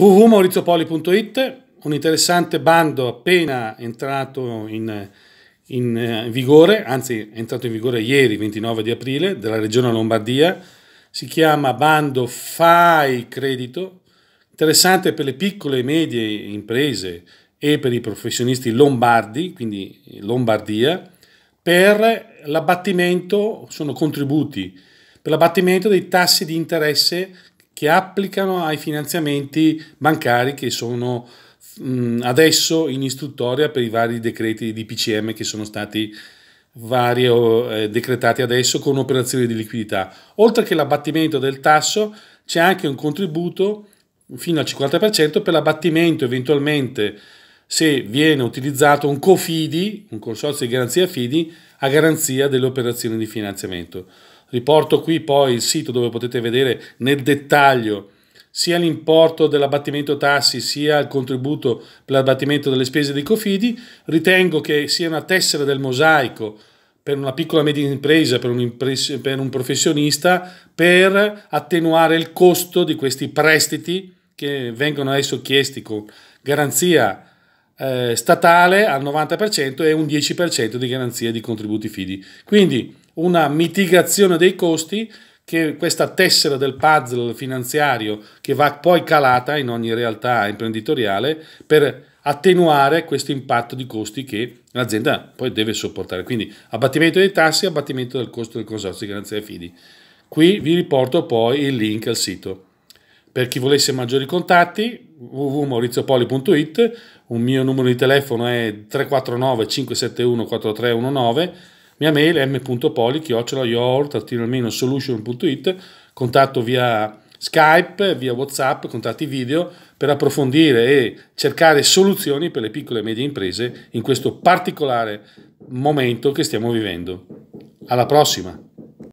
www.maurizopoli.it, un interessante bando appena entrato in, in eh, vigore, anzi è entrato in vigore ieri 29 di aprile della Regione Lombardia, si chiama bando Fai Credito, interessante per le piccole e medie imprese e per i professionisti lombardi, quindi eh, Lombardia, per l'abbattimento, sono contributi, per l'abbattimento dei tassi di interesse che applicano ai finanziamenti bancari che sono mh, adesso in istruttoria per i vari decreti di PCM che sono stati vario, eh, decretati adesso con operazioni di liquidità. Oltre che l'abbattimento del tasso c'è anche un contributo fino al 50% per l'abbattimento eventualmente se viene utilizzato un COFIDI, un consorzio di garanzia FIDI, a garanzia delle operazioni di finanziamento. Riporto qui poi il sito dove potete vedere nel dettaglio sia l'importo dell'abbattimento tassi sia il contributo per l'abbattimento delle spese dei cofidi. Ritengo che sia una tessera del mosaico per una piccola media impresa, per un, per un professionista, per attenuare il costo di questi prestiti che vengono adesso chiesti con garanzia eh, statale al 90% e un 10% di garanzia di contributi fidi. Quindi una mitigazione dei costi che questa tessera del puzzle finanziario che va poi calata in ogni realtà imprenditoriale per attenuare questo impatto di costi che l'azienda poi deve sopportare. Quindi abbattimento dei tassi, abbattimento del costo del consorzio di garanzia fidi. Qui vi riporto poi il link al sito. Per chi volesse maggiori contatti, www.mauriziopoli.it, un mio numero di telefono è 349 571 4319 mia mail è m.poli-solution.it, contatto via Skype, via WhatsApp, contatti video per approfondire e cercare soluzioni per le piccole e medie imprese in questo particolare momento che stiamo vivendo. Alla prossima!